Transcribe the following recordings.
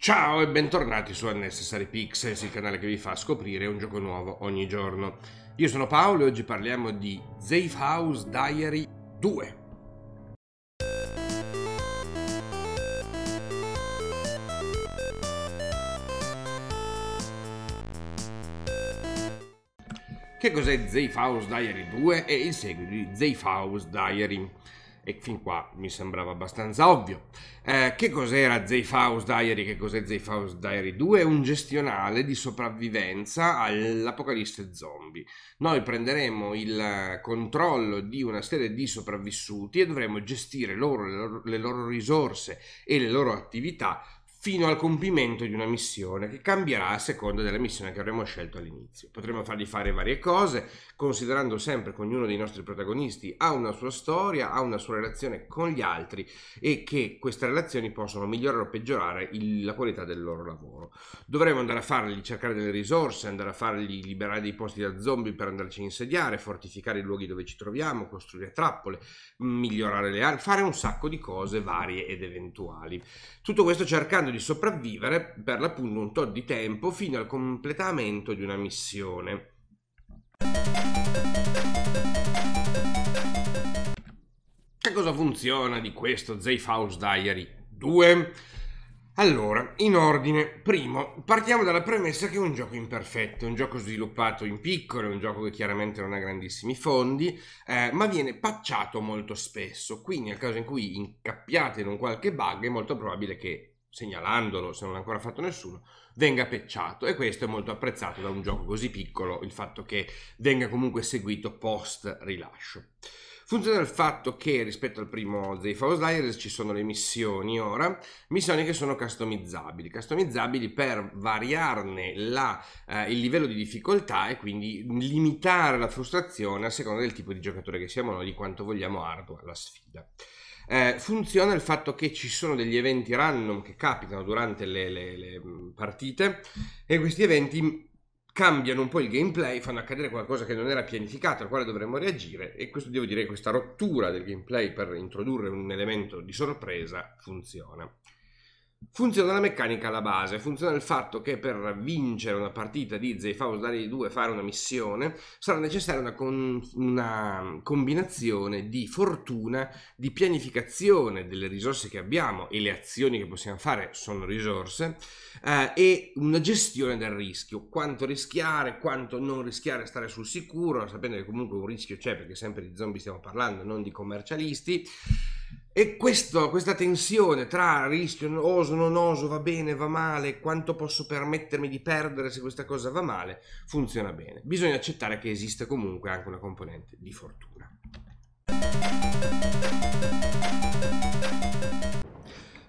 Ciao e bentornati su Unnecessary Pixels, il canale che vi fa scoprire un gioco nuovo ogni giorno. Io sono Paolo e oggi parliamo di Safe House Diary 2. Che cos'è Safe House Diary 2? È il seguito di Safe House Diary e fin qua mi sembrava abbastanza ovvio. Eh, che cos'era Zephaus Diary? Che cos'è Zephaus Diary 2? È un gestionale di sopravvivenza all'apocalisse zombie. Noi prenderemo il controllo di una serie di sopravvissuti e dovremo gestire loro, le loro, le loro risorse e le loro attività fino al compimento di una missione che cambierà a seconda della missione che avremo scelto all'inizio. Potremo fargli fare varie cose, considerando sempre che ognuno dei nostri protagonisti ha una sua storia, ha una sua relazione con gli altri e che queste relazioni possono migliorare o peggiorare il, la qualità del loro lavoro. Dovremo andare a fargli cercare delle risorse, andare a fargli liberare dei posti da zombie per andarci a insediare, fortificare i luoghi dove ci troviamo, costruire trappole, migliorare le armi, fare un sacco di cose varie ed eventuali. Tutto questo cercando di di sopravvivere per l'appunto un tot di tempo fino al completamento di una missione. Che cosa funziona di questo Zeiphaus Diary 2? Allora, in ordine, primo, partiamo dalla premessa che è un gioco imperfetto, un gioco sviluppato in piccolo, un gioco che chiaramente non ha grandissimi fondi, eh, ma viene patchato molto spesso, quindi nel caso in cui incappiate in un qualche bug è molto probabile che segnalandolo se non l'ha ancora fatto nessuno, venga pecciato e questo è molto apprezzato da un gioco così piccolo, il fatto che venga comunque seguito post rilascio. Funziona del fatto che rispetto al primo Zephyr Slayers ci sono le missioni ora, missioni che sono customizzabili, customizzabili per variarne la, eh, il livello di difficoltà e quindi limitare la frustrazione a seconda del tipo di giocatore che siamo noi, di quanto vogliamo ardua la sfida. Eh, funziona il fatto che ci sono degli eventi random che capitano durante le, le, le partite e questi eventi cambiano un po' il gameplay, fanno accadere qualcosa che non era pianificato, al quale dovremmo reagire e questo devo dire questa rottura del gameplay per introdurre un elemento di sorpresa funziona. Funziona la meccanica alla base, funziona il fatto che per vincere una partita di Zeifaus Dali 2, fare una missione, sarà necessaria una, con, una, combinazione di fortuna, di pianificazione delle risorse che abbiamo e le azioni che possiamo fare sono risorse, eh, e una gestione del rischio, quanto rischiare, quanto non rischiare, stare sul sicuro, sapendo che comunque un rischio c'è perché sempre di zombie stiamo parlando, non di commercialisti. E questo, questa tensione tra rischio, oso, non oso, va bene, va male, quanto posso permettermi di perdere se questa cosa va male, funziona bene. Bisogna accettare che esiste comunque anche una componente di fortuna.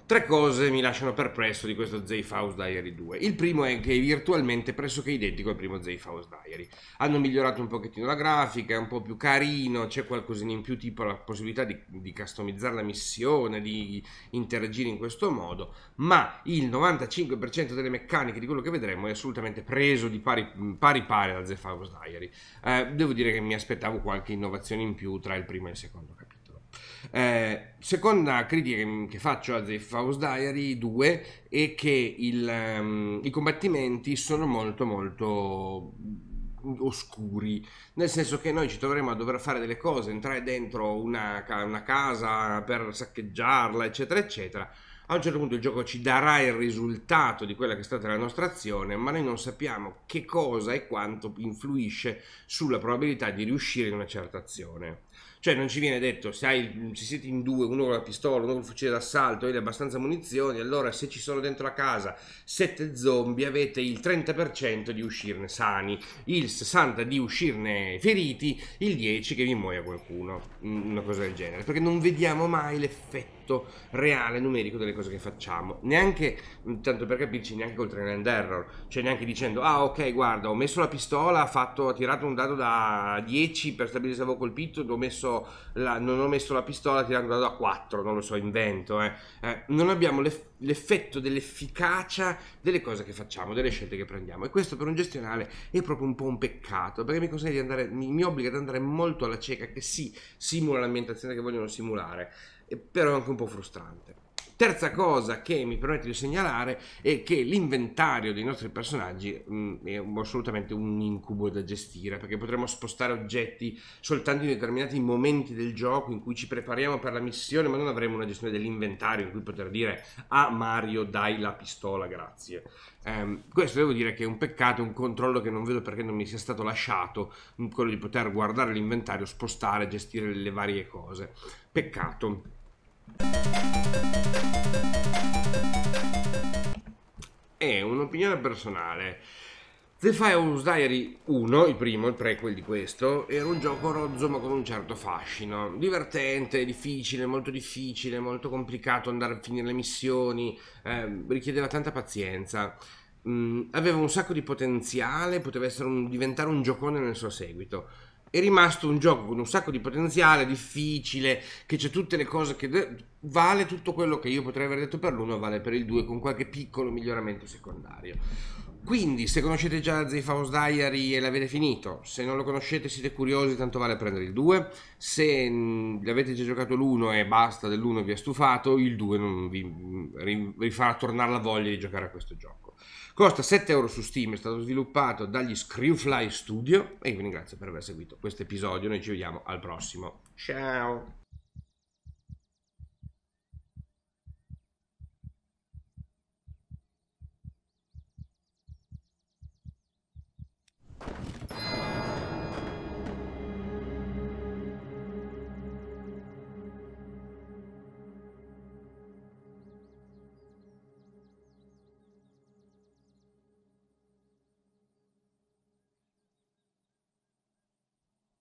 Tre cose mi lasciano perplesso di questo Z-House Diary 2. Il primo è che è virtualmente pressoché identico al primo Z-House Diary. Hanno migliorato un pochettino la grafica, è un po' più carino, c'è qualcosina in più tipo la possibilità di, di customizzare la missione, di interagire in questo modo, ma il 95% delle meccaniche di quello che vedremo è assolutamente preso di pari pari, pari da Z-House Diary. Eh, devo dire che mi aspettavo qualche innovazione in più tra il primo e il secondo capitolo. Eh, seconda critica che faccio a The Faust Diary 2 è che il, um, i combattimenti sono molto molto oscuri, nel senso che noi ci troveremo a dover fare delle cose, entrare dentro una, una, casa per saccheggiarla, eccetera, eccetera. A un certo punto il gioco ci darà il risultato di quella che è stata la nostra azione, ma noi non sappiamo che cosa e quanto influisce sulla probabilità di riuscire in una certa azione. Cioè non ci viene detto, se, hai, se siete in due, uno con la pistola, uno con il fucile d'assalto, avete abbastanza munizioni, allora se ci sono dentro la casa sette zombie avete il 30% di uscirne sani, il 60% di uscirne feriti, il 10% che vi muoia qualcuno, una cosa del genere. Perché non vediamo mai l'effetto reale numerico delle cose che facciamo neanche tanto per capirci neanche col train and error cioè neanche dicendo ah ok guarda ho messo la pistola ho, fatto, ho tirato un dado da 10 per stabilire se avevo colpito ho messo messo la, non ho messo la pistola tirando da 4, non lo so, invento. Eh. Eh, non abbiamo l'eff- l'effetto dell'efficacia delle cose che facciamo, delle scelte che prendiamo. E questo per un gestionale è proprio un po' un peccato, perché mi consente di andare, mi, mi obbliga ad andare molto alla cieca, che sì, simula l'ambientazione che vogliono simulare, però è anche un po' frustrante. Terza cosa che mi permette di segnalare è che l'inventario dei nostri personaggi mh, è assolutamente un incubo da gestire perché potremmo spostare oggetti soltanto in determinati momenti del gioco in cui ci prepariamo per la missione ma non avremo una gestione dell'inventario in cui poter dire a ah, Mario dai la pistola grazie Um, questo devo dire che è un peccato, un controllo che non vedo perché non mi sia stato lasciato, quello di poter guardare l'inventario, spostare, gestire le varie cose. Peccato. È un'opinione personale. The Firehouse Diary 1, il primo, il prequel di questo, era un gioco rozzo ma con un certo fascino. Divertente, difficile, molto difficile, molto complicato andare a finire le missioni, eh, richiedeva tanta pazienza. Mm, aveva un sacco di potenziale, poteva un, diventare un giocone nel suo seguito è rimasto un gioco con un sacco di potenziale, difficile, che c'è tutte le cose che... De- vale tutto quello che io potrei aver detto per l'uno vale per il 2, con qualche piccolo miglioramento secondario. Quindi, se conoscete già Zephyr's Diary e l'avete finito, se non lo conoscete siete curiosi, tanto vale prendere il 2. Se avete già giocato l'1 e basta dell'1 vi è stufato, il 2 non vi, mm, vi farà tornare la voglia di giocare a questo gioco. Costa 7 euro su Steam, è stato sviluppato dagli Screwfly Studio e vi ringrazio per aver seguito questo episodio, noi ci vediamo al prossimo. Ciao!